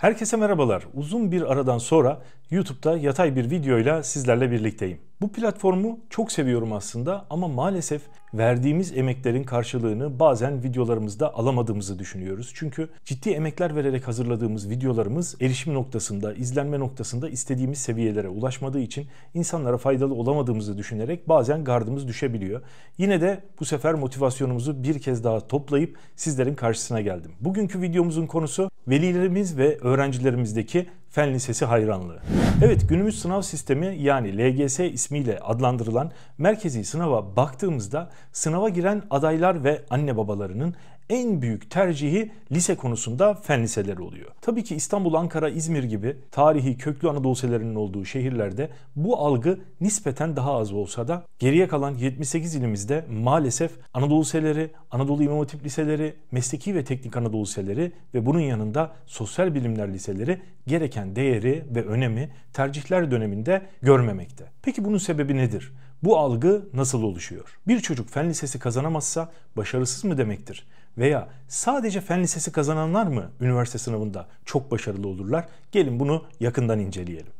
Herkese merhabalar. Uzun bir aradan sonra YouTube'da yatay bir videoyla sizlerle birlikteyim. Bu platformu çok seviyorum aslında ama maalesef verdiğimiz emeklerin karşılığını bazen videolarımızda alamadığımızı düşünüyoruz. Çünkü ciddi emekler vererek hazırladığımız videolarımız erişim noktasında, izlenme noktasında istediğimiz seviyelere ulaşmadığı için insanlara faydalı olamadığımızı düşünerek bazen gardımız düşebiliyor. Yine de bu sefer motivasyonumuzu bir kez daha toplayıp sizlerin karşısına geldim. Bugünkü videomuzun konusu velilerimiz ve öğrencilerimizdeki Fen Lisesi hayranlığı. Evet günümüz sınav sistemi yani LGS ismiyle adlandırılan merkezi sınava baktığımızda sınava giren adaylar ve anne babalarının en büyük tercihi lise konusunda fen liseleri oluyor. Tabii ki İstanbul, Ankara, İzmir gibi tarihi köklü Anadolu liselerinin olduğu şehirlerde bu algı nispeten daha az olsa da geriye kalan 78 ilimizde maalesef Anadolu liseleri, Anadolu İmam Hatip liseleri, mesleki ve teknik Anadolu liseleri ve bunun yanında sosyal bilimler liseleri gereken gereken değeri ve önemi tercihler döneminde görmemekte. Peki bunun sebebi nedir? Bu algı nasıl oluşuyor? Bir çocuk fen lisesi kazanamazsa başarısız mı demektir? Veya sadece fen lisesi kazananlar mı üniversite sınavında çok başarılı olurlar? Gelin bunu yakından inceleyelim.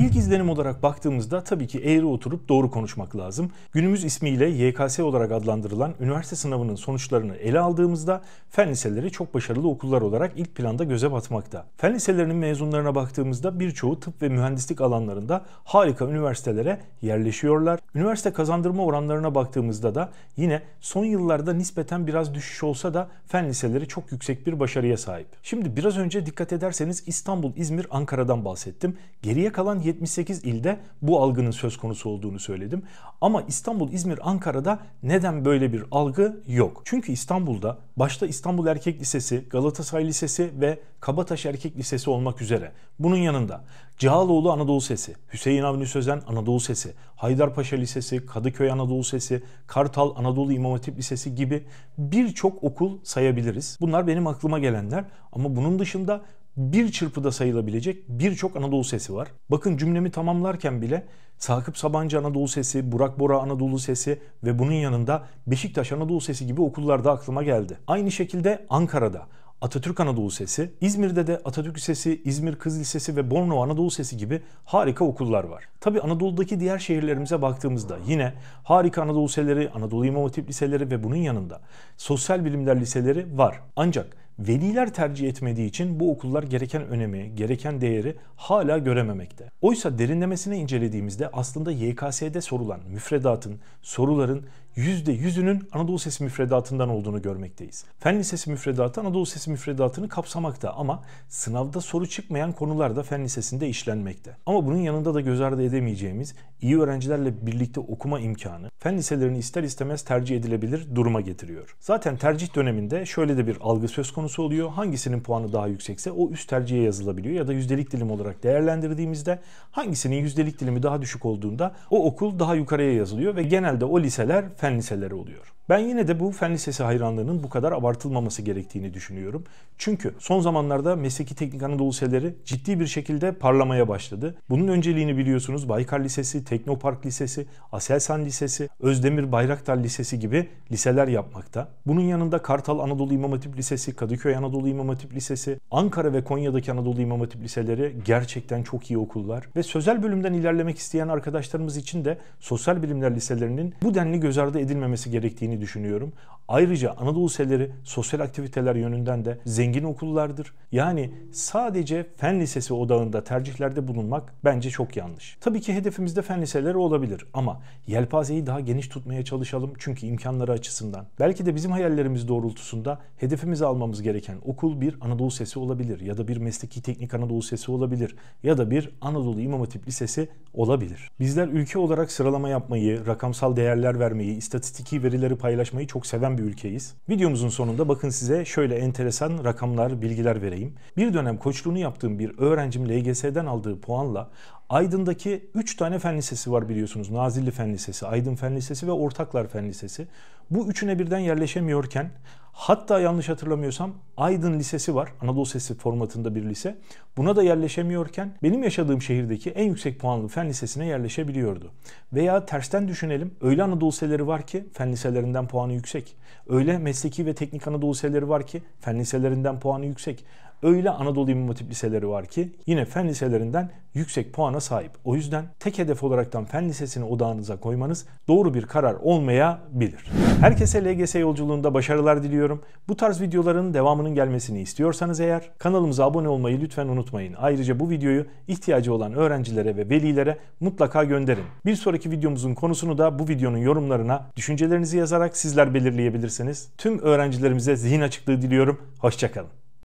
İlk izlenim olarak baktığımızda tabii ki eğri oturup doğru konuşmak lazım. Günümüz ismiyle YKS olarak adlandırılan üniversite sınavının sonuçlarını ele aldığımızda fen liseleri çok başarılı okullar olarak ilk planda göze batmakta. Fen liselerinin mezunlarına baktığımızda birçoğu tıp ve mühendislik alanlarında harika üniversitelere yerleşiyorlar. Üniversite kazandırma oranlarına baktığımızda da yine son yıllarda nispeten biraz düşüş olsa da fen liseleri çok yüksek bir başarıya sahip. Şimdi biraz önce dikkat ederseniz İstanbul, İzmir, Ankara'dan bahsettim. Geriye kalan 78 ilde bu algının söz konusu olduğunu söyledim. Ama İstanbul, İzmir, Ankara'da neden böyle bir algı yok? Çünkü İstanbul'da başta İstanbul Erkek Lisesi, Galatasaray Lisesi ve Kabataş Erkek Lisesi olmak üzere bunun yanında Cağaloğlu Anadolu Sesi, Hüseyin Avni Sözen Anadolu Sesi, Haydarpaşa Lisesi, Kadıköy Anadolu Sesi, Kartal Anadolu İmam Hatip Lisesi gibi birçok okul sayabiliriz. Bunlar benim aklıma gelenler ama bunun dışında bir çırpıda sayılabilecek birçok Anadolu sesi var. Bakın cümlemi tamamlarken bile Sakıp Sabancı Anadolu Sesi, Burak Bora Anadolu Sesi ve bunun yanında Beşiktaş Anadolu Sesi gibi okullarda aklıma geldi. Aynı şekilde Ankara'da Atatürk Anadolu Sesi, İzmir'de de Atatürk Lisesi, İzmir Kız Lisesi ve Bornova Anadolu Sesi gibi harika okullar var. Tabi Anadolu'daki diğer şehirlerimize baktığımızda yine harika Anadolu Liseleri, Anadolu İmam Hatip Liseleri ve bunun yanında sosyal bilimler liseleri var. Ancak veliler tercih etmediği için bu okullar gereken önemi, gereken değeri hala görememekte. Oysa derinlemesine incelediğimizde aslında YKS'de sorulan müfredatın, soruların %100'ünün Anadolu Sesi müfredatından olduğunu görmekteyiz. Fen Lisesi müfredatı Anadolu Sesi müfredatını kapsamakta ama sınavda soru çıkmayan konular da Fen Lisesi'nde işlenmekte. Ama bunun yanında da göz ardı edemeyeceğimiz iyi öğrencilerle birlikte okuma imkanı fen liselerini ister istemez tercih edilebilir duruma getiriyor. Zaten tercih döneminde şöyle de bir algı söz konusu oluyor. Hangisinin puanı daha yüksekse o üst tercihe yazılabiliyor ya da yüzdelik dilim olarak değerlendirdiğimizde hangisinin yüzdelik dilimi daha düşük olduğunda o okul daha yukarıya yazılıyor ve genelde o liseler fen liseleri oluyor. Ben yine de bu fen lisesi hayranlığının bu kadar abartılmaması gerektiğini düşünüyorum. Çünkü son zamanlarda mesleki teknik Anadolu liseleri ciddi bir şekilde parlamaya başladı. Bunun önceliğini biliyorsunuz Baykar Lisesi, Teknopark Lisesi, Aselsan Lisesi, Özdemir Bayraktar Lisesi gibi liseler yapmakta. Bunun yanında Kartal Anadolu İmam Hatip Lisesi, Kadıköy Anadolu İmam Hatip Lisesi, Ankara ve Konya'daki Anadolu İmam Hatip Liseleri gerçekten çok iyi okullar ve sözel bölümden ilerlemek isteyen arkadaşlarımız için de sosyal bilimler liselerinin bu denli göz ardı edilmemesi gerektiğini düşünüyorum. Ayrıca Anadolu liseleri sosyal aktiviteler yönünden de zengin okullardır. Yani sadece fen lisesi odağında tercihlerde bulunmak bence çok yanlış. Tabii ki hedefimizde fen liseleri olabilir ama yelpazeyi daha geniş tutmaya çalışalım çünkü imkanları açısından. Belki de bizim hayallerimiz doğrultusunda hedefimizi almamız gereken okul bir Anadolu Lisesi olabilir ya da bir mesleki teknik Anadolu Lisesi olabilir ya da bir Anadolu İmam Hatip Lisesi olabilir. Bizler ülke olarak sıralama yapmayı, rakamsal değerler vermeyi, istatistiki verileri paylaşmayı çok seven üreten bir ülkeyiz. Videomuzun sonunda bakın size şöyle enteresan rakamlar, bilgiler vereyim. Bir dönem koçluğunu yaptığım bir öğrencim LGS'den aldığı puanla Aydın'daki 3 tane fen lisesi var biliyorsunuz. Nazilli Fen Lisesi, Aydın Fen Lisesi ve Ortaklar Fen Lisesi. Bu üçüne birden yerleşemiyorken Hatta yanlış hatırlamıyorsam Aydın Lisesi var. Anadolu Sesi formatında bir lise. Buna da yerleşemiyorken benim yaşadığım şehirdeki en yüksek puanlı fen lisesine yerleşebiliyordu. Veya tersten düşünelim. Öyle Anadolu liseleri var ki fen liselerinden puanı yüksek. Öyle mesleki ve teknik Anadolu liseleri var ki fen liselerinden puanı yüksek öyle Anadolu İmam Hatip liseleri var ki yine fen liselerinden yüksek puana sahip. O yüzden tek hedef olaraktan fen lisesini odağınıza koymanız doğru bir karar olmayabilir. Herkese LGS yolculuğunda başarılar diliyorum. Bu tarz videoların devamının gelmesini istiyorsanız eğer kanalımıza abone olmayı lütfen unutmayın. Ayrıca bu videoyu ihtiyacı olan öğrencilere ve velilere mutlaka gönderin. Bir sonraki videomuzun konusunu da bu videonun yorumlarına düşüncelerinizi yazarak sizler belirleyebilirsiniz. Tüm öğrencilerimize zihin açıklığı diliyorum. Hoşçakalın.